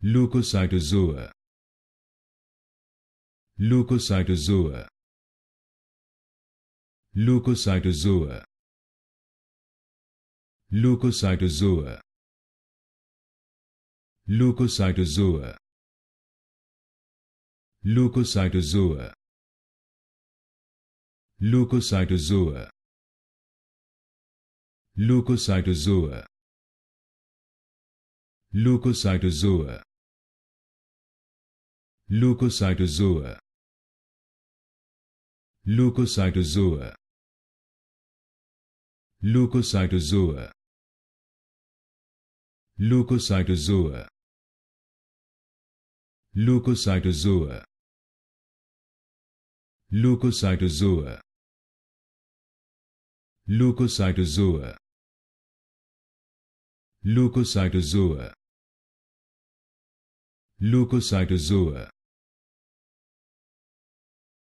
leucocytozoa leucocytozoa leucocytozoa leucocytozoa leucocytozoa leucocytozoa leucocytozoa leucocytozoa leucocytozoa leucocytozoa leucocytozoa leucocytozoa leucocytozoa leucocytozoa leucocytozoa leucocytozoa leucocytozoa leucocytozoa